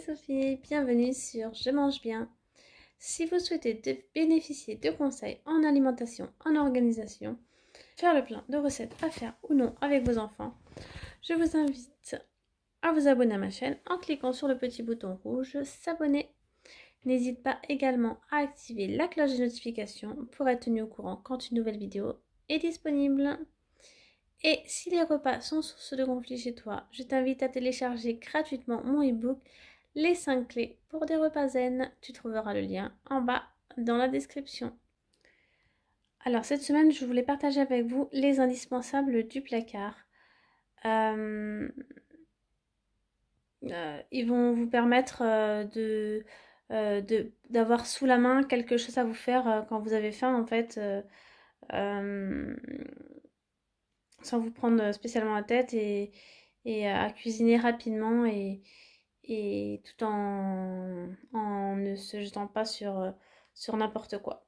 Sophie, bienvenue sur Je mange bien. Si vous souhaitez bénéficier de conseils en alimentation, en organisation, faire le plein de recettes à faire ou non avec vos enfants, je vous invite à vous abonner à ma chaîne en cliquant sur le petit bouton rouge s'abonner. N'hésite pas également à activer la cloche de notification pour être tenu au courant quand une nouvelle vidéo est disponible. Et si les repas sont source de conflit chez toi, je t'invite à télécharger gratuitement mon e-book les 5 clés pour des repas zen. Tu trouveras le lien en bas dans la description. Alors cette semaine, je voulais partager avec vous les indispensables du placard. Euh, euh, ils vont vous permettre euh, de d'avoir sous la main quelque chose à vous faire quand vous avez faim en fait sans vous prendre spécialement la tête et, et à cuisiner rapidement et, et tout en, ne se jetant pas sur, euh, sur n'importe quoi.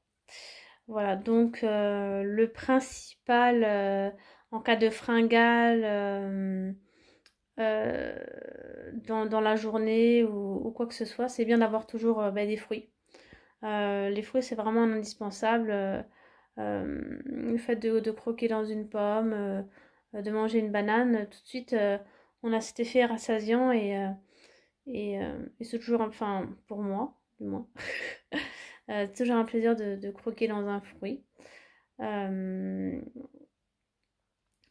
Voilà, donc euh, le principal euh, en cas de fringale dans, dans, la journée ou, quoi que ce soit, c'est bien d'avoir toujours bah, des fruits. les fruits, c'est vraiment indispensable. le fait de, de, croquer dans une pomme, de manger une banane, tout de suite, on a cet effet rassasiant et euh, et, c'est toujours, enfin, pour moi, du moins, euh, c'est toujours un plaisir de, croquer dans un fruit. Euh,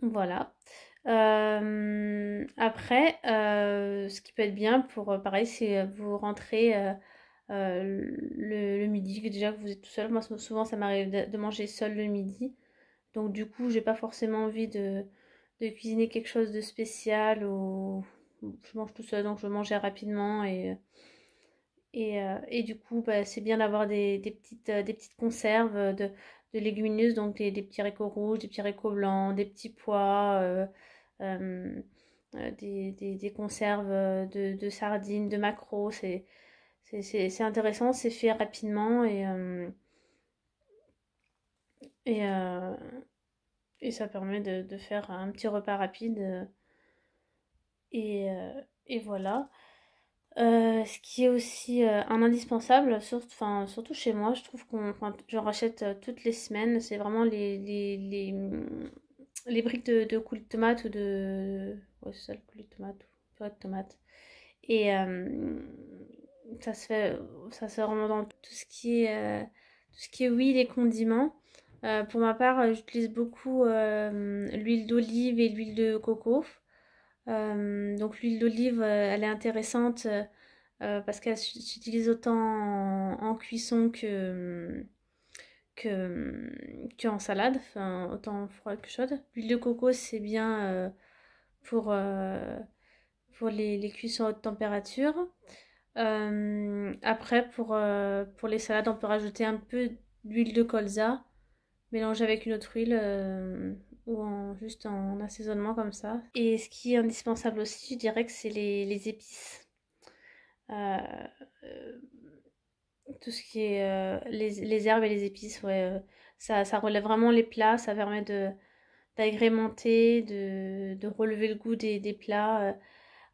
voilà. après, ce qui peut être bien pour, pareil, c'est vous rentrez le, midi, que déjà que vous êtes tout seul. Moi, souvent, ça m'arrive de, manger seul le midi. Donc, du coup, j'ai pas forcément envie de, cuisiner quelque chose de spécial ou, je mange tout seul, donc je mangeais rapidement et, et, euh, du coup, bah, c'est bien d'avoir des, petites, euh, des petites conserves de, de légumineuses, donc des, petits récords rouges, des petits récords blancs, des petits pois, euh, des, conserves de, sardines, de maquereaux. C'est, intéressant, c'est fait rapidement et, ça permet de, faire un petit repas rapide et, euh, et voilà. Euh, ce qui est aussi euh, un indispensable, surtout chez moi, je trouve qu'on j'en rachète toutes les semaines. C'est vraiment les, les, les, mmh, les, briques de, de coulis de tomate ou de. Ouais, c'est ça le coulis de tomate ou purée de tomate. Et ça se fait ça se dans tout ce qui est, tout ce qui est huile et condiments. pour ma part, j'utilise beaucoup l'huile d'olive et l'huile de coco. Euh, donc l'huile d'olive, euh, elle est intéressante euh, parce qu'elle s'utilise autant en, cuisson que que, en salade, enfin, autant froide que chaude. L'huile de coco, c'est bien pour, pour les, cuissons à haute température. après, pour, pour les salades, on peut rajouter un peu d'huile de colza mélangée avec une autre huile ou juste en assaisonnement comme ça. Et ce qui est indispensable aussi, je dirais que c'est les, épices. Euh, euh, tout ce qui est euh, les, herbes et les épices, ouais, ça, relève vraiment les plats, ça permet de d'agrémenter, de, relever le goût des, plats.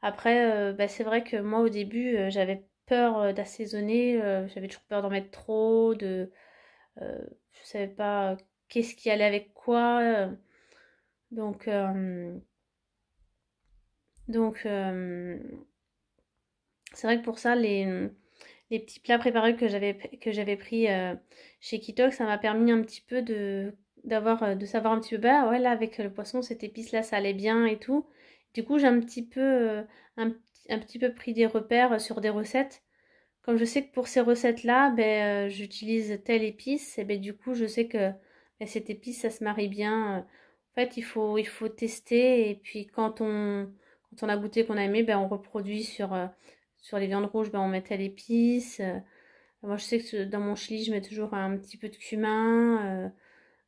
Après, bah, c'est vrai que moi au début, j'avais peur d'assaisonner, j'avais toujours peur d'en mettre trop, de... je savais pas qu'est-ce qui allait avec quoi. Donc, euh, donc euh, c'est vrai que pour ça, les, les petits plats préparés que j'avais pris euh, chez Kitok, ça m'a permis un petit peu de d'avoir de savoir un petit peu bah ouais là avec le poisson cette épice là ça allait bien et tout. Du coup, j'ai un petit peu un, un, petit peu pris des repères sur des recettes. Comme je sais que pour ces recettes là, ben j'utilise telle épice et ben du coup, je sais que ben, cette épice ça se marie bien en fait, il faut, il faut tester et puis quand on, quand on a goûté qu'on a aimé, ben, on reproduit sur, euh, sur les viandes rouges, ben, on met à l'épice. Euh. moi, je sais que dans mon chili, je mets toujours un petit peu de cumin.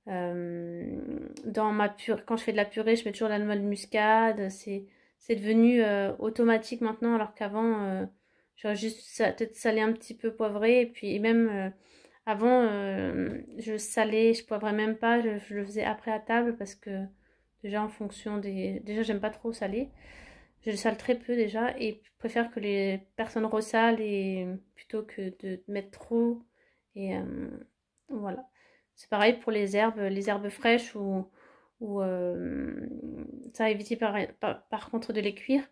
Euh, dans ma pure, quand je fais de la purée, je mets toujours de de muscade. C'est, c'est devenu automatique maintenant, alors qu'avant, j'aurais juste peut-être salé un petit peu poivré et puis même avant, euh, je salais, je poivrais même pas, je, le faisais après à table parce que déjà en fonction des... Déjà, j'aime pas trop saler. Je le sale très peu déjà et je préfère que les personnes ressalent plutôt que de mettre trop. Et euh, voilà. C'est pareil pour les herbes, les herbes fraîches ou, euh, ça évite par, contre de les cuire.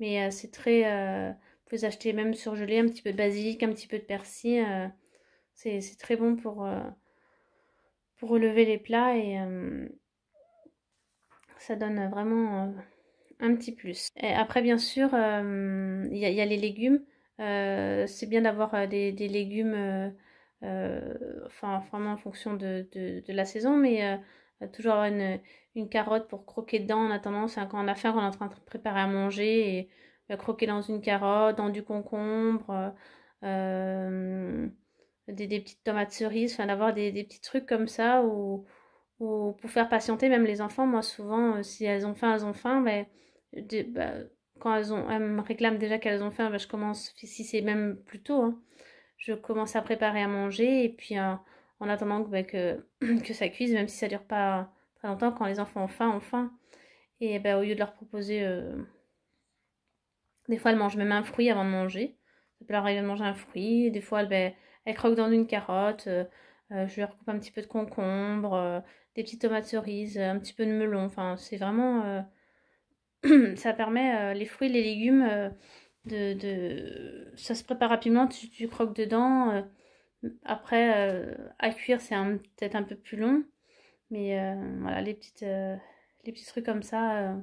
Mais c'est très. vous pouvez acheter même surgelé un petit peu de basilic, un petit peu de persil. C'est très bon pour, euh, pour relever les plats et euh, ça donne vraiment euh, un petit plus. après, bien sûr, il y, a les légumes. C'est bien d'avoir des, légumes, enfin, vraiment en fonction de, de, la saison, mais toujours une, une, carotte pour croquer dedans. En attendant, c'est quand on a faim, on est en train de préparer à manger et croquer dans une carotte, dans du concombre des, petites tomates cerises, enfin d'avoir des, des, petits trucs comme ça ou ou pour faire patienter même les enfants. Moi souvent, euh, si elles ont faim, elles ont faim, mais ben, ben, quand elles ont, elles me réclament déjà qu'elles ont faim, ben, je commence si c'est même plus tôt, hein, je commence à préparer à manger et puis euh, en attendant que que ça cuise, même si ça dure pas très longtemps, quand les enfants ont faim, ont faim et au lieu de leur proposer euh, des fois, elles mangent même un fruit avant de manger. Ça peut leur arriver de manger un fruit. Des fois, elles, elle croque dans une carotte, euh, euh, je lui recoupe un petit peu de concombre, euh, des petites tomates cerises, un petit peu de melon. Enfin, c'est vraiment. ça permet les fruits, les légumes. De, ça se prépare rapidement, tu, croques dedans. après, à cuire, c'est peut-être un peu plus long. Mais voilà, les petites, les petits trucs comme ça,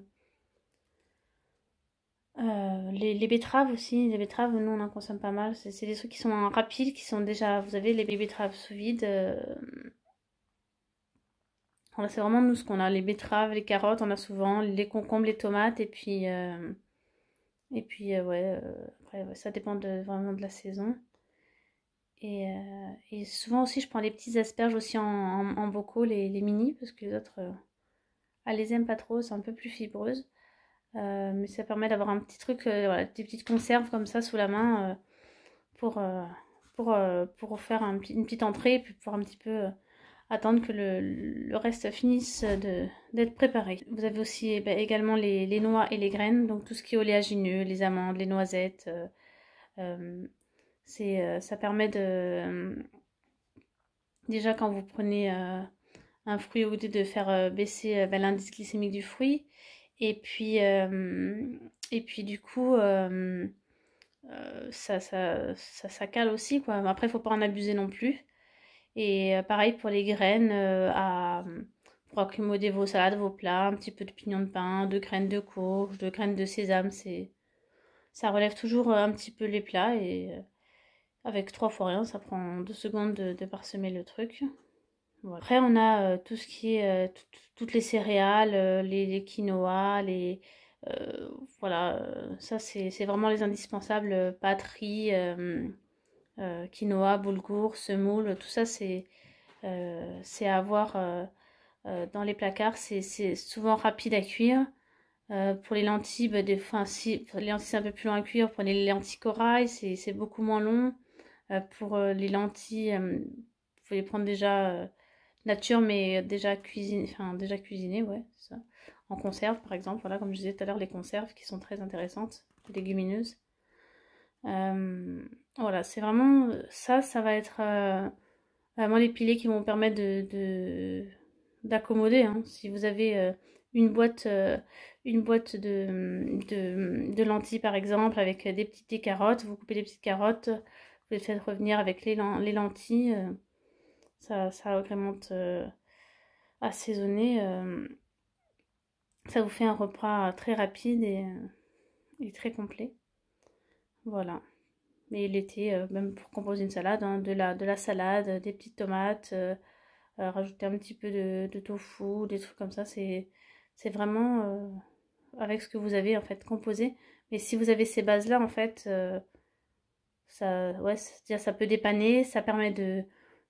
euh, les, betteraves aussi, les betteraves, nous on en consomme pas mal. C'est des trucs qui sont rapides, qui sont déjà. Vous avez les betteraves sous vide. Euh, c'est vraiment nous ce qu'on a les betteraves, les carottes, on a souvent les concombres, les tomates, et puis. Euh, et puis, ouais, après, ça dépend vraiment de la saison. Et, et, souvent aussi, je prends les petits asperges aussi en, bocaux, les, mini, parce que les autres, elles les aiment pas trop, c'est un peu plus fibreuse. Euh, mais ça permet d'avoir un petit truc, euh, des petites conserves comme ça sous la main euh, pour, pour, pour faire un, une petite entrée et puis pour un petit peu attendre que le, le reste finisse d'être préparé. Vous avez aussi eh ben, également les, les, noix et les graines, donc tout ce qui est oléagineux, les amandes, les noisettes. c'est ça permet de... déjà quand vous prenez un fruit au lieu de faire baisser ben, l'indice glycémique du fruit et puis, et puis du coup, ça, ça, ça, ça, cale aussi. Quoi. Après, il ne faut pas en abuser non plus. Et pareil pour les graines, à, mmh, pour accommoder vos salades, vos plats, un petit peu de pignon de pain, de graines de courge, de graines de sésame, c'est ça relève toujours un petit peu les plats et avec trois fois rien, ça prend deux secondes de parsemer le truc après, on a euh, tout ce qui est euh, toutes les céréales, euh, les, quinoa, les. voilà, ça c'est vraiment les indispensables. Patrie, quinoa, boulgour, semoule, tout ça c'est à avoir dans les placards. C'est souvent rapide à cuire. pour les lentilles, bah, des, enfin, les lentilles c'est un peu plus long à cuire. Prenez les lentilles corail, c'est beaucoup moins long. pour les lentilles, vous pouvez les prendre déjà nature, mais déjà cuisiné, enfin déjà cuisiné, ouais, ça. En conserve, par exemple, voilà, comme je disais tout à l'heure, les conserves qui sont très intéressantes, légumineuses. Euh, voilà, c'est vraiment ça, ça va être euh, vraiment les piliers qui vont permettre de d'accommoder. Hein. Si vous avez euh, une boîte, une boîte de, de, lentilles par exemple avec des petites carottes, vous coupez les petites carottes, vous les faites revenir avec les lentilles ça, ça agrémente euh, assaisonné. Euh, ça vous fait un repas très rapide et, euh, très complet. Voilà. Mais l'été, même pour composer une salade, hein, de, la, de la salade, des petites tomates, rajouter un petit peu de, de, tofu, des trucs comme ça, c'est vraiment avec ce que vous avez en fait composé. Mais si vous avez ces bases-là, en fait, ça, ouais, ça peut dépanner, ça permet de,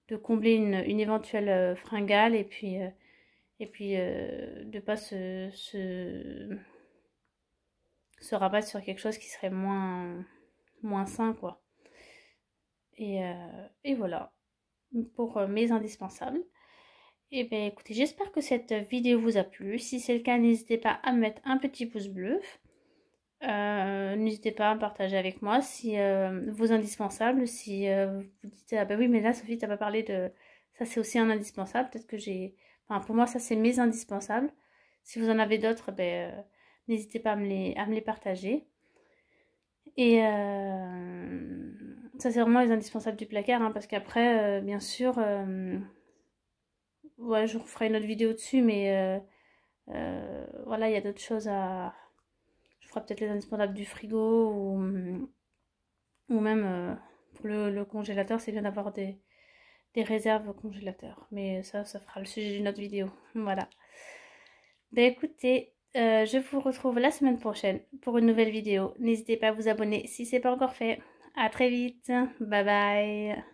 de combler une, une éventuelle euh, fringale et puis, euh, et puis euh, de pas se, se, rabattre sur quelque chose qui serait moins, moins sain, quoi. Et, et voilà pour mes indispensables. Et eh bien écoutez, j'espère que cette vidéo vous a plu. Si c'est le cas, n'hésitez pas à mettre un petit pouce bleu. Euh, n'hésitez pas à partager avec moi si euh, vos indispensables, si euh, vous dites ah bah oui mais là Sophie t'as pas parlé de ça c'est aussi un indispensable, peut-être que j'ai, enfin pour moi ça c'est mes indispensables. Si vous en avez d'autres, ben, n'hésitez pas à me les, à me les partager. Et ça c'est vraiment les indispensables du placard hein, parce qu'après bien sûr, ouais je ferai une autre vidéo dessus mais voilà il y a d'autres choses à peut-être les indispensables du frigo ou, ou même euh, pour le, congélateur, c'est bien d'avoir des, des réserves au congélateur. Mais ça, ça fera le sujet d'une autre vidéo. Voilà. Ben écoutez, euh, je vous retrouve la semaine prochaine pour une nouvelle vidéo. N'hésitez pas à vous abonner si c'est pas encore fait. À très vite. Bye bye.